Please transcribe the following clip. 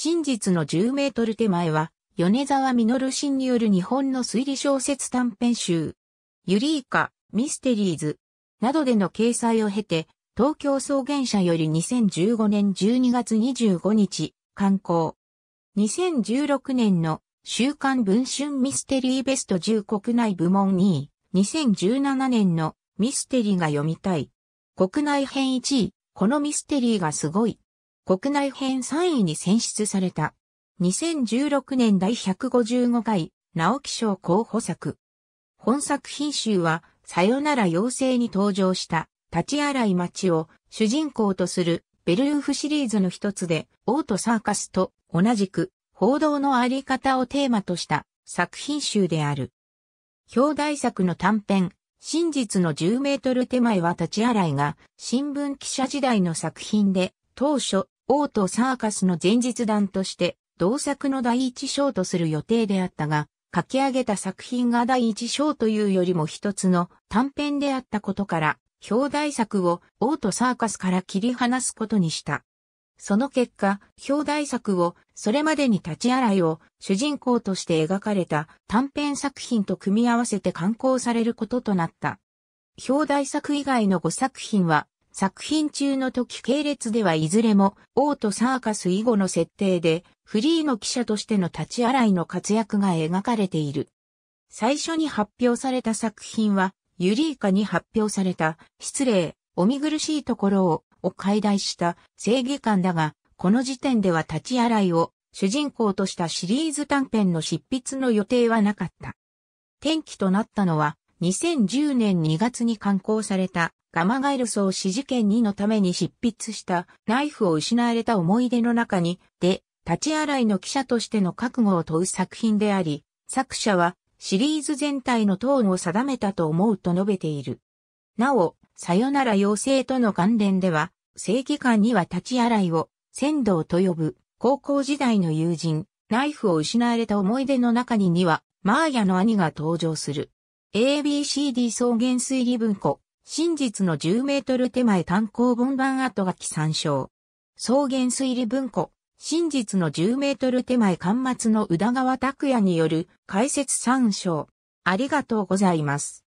真実の10メートル手前は、米沢実氏による日本の推理小説短編集、ユリーカ、ミステリーズ、などでの掲載を経て、東京草原社より2015年12月25日、刊行。2016年の週刊文春ミステリーベスト10国内部門2位、2017年のミステリーが読みたい。国内編1位、このミステリーがすごい。国内編3位に選出された。2016年第155回、直木賞候補作。本作品集は、さよなら妖精に登場した、立ち洗い町を主人公とするベルルーフシリーズの一つで、オートサーカスと同じく、報道のあり方をテーマとした作品集である。表題作の短編、真実の10メートル手前は立ち洗いが、新聞記者時代の作品で、当初、王とサーカスの前日談として、同作の第一章とする予定であったが、書き上げた作品が第一章というよりも一つの短編であったことから、表題作を王とサーカスから切り離すことにした。その結果、表題作を、それまでに立ち洗いを主人公として描かれた短編作品と組み合わせて刊行されることとなった。表題作以外の5作品は作品中の時系列ではいずれも王とサーカス以後の設定でフリーの記者としての立ち洗いの活躍が描かれている。最初に発表された作品はユリーカに発表された失礼、お見苦しいところをを解題した正義感だが、この時点では立ち洗いを主人公としたシリーズ短編の執筆の予定はなかった。転機となったのは2010年2月に刊行されたガマガエルソー死事件2のために執筆したナイフを失われた思い出の中にで立ち洗いの記者としての覚悟を問う作品であり、作者はシリーズ全体のトーンを定めたと思うと述べている。なお、さよなら妖精との関連では、正義感には立ち洗いを、仙道と呼ぶ、高校時代の友人、ナイフを失われた思い出の中にには、マーヤの兄が登場する。ABCD 草原推理文庫、真実の10メートル手前単行本版後書き参照。草原推理文庫、真実の10メートル手前巻末の宇田川拓也による解説参照。ありがとうございます。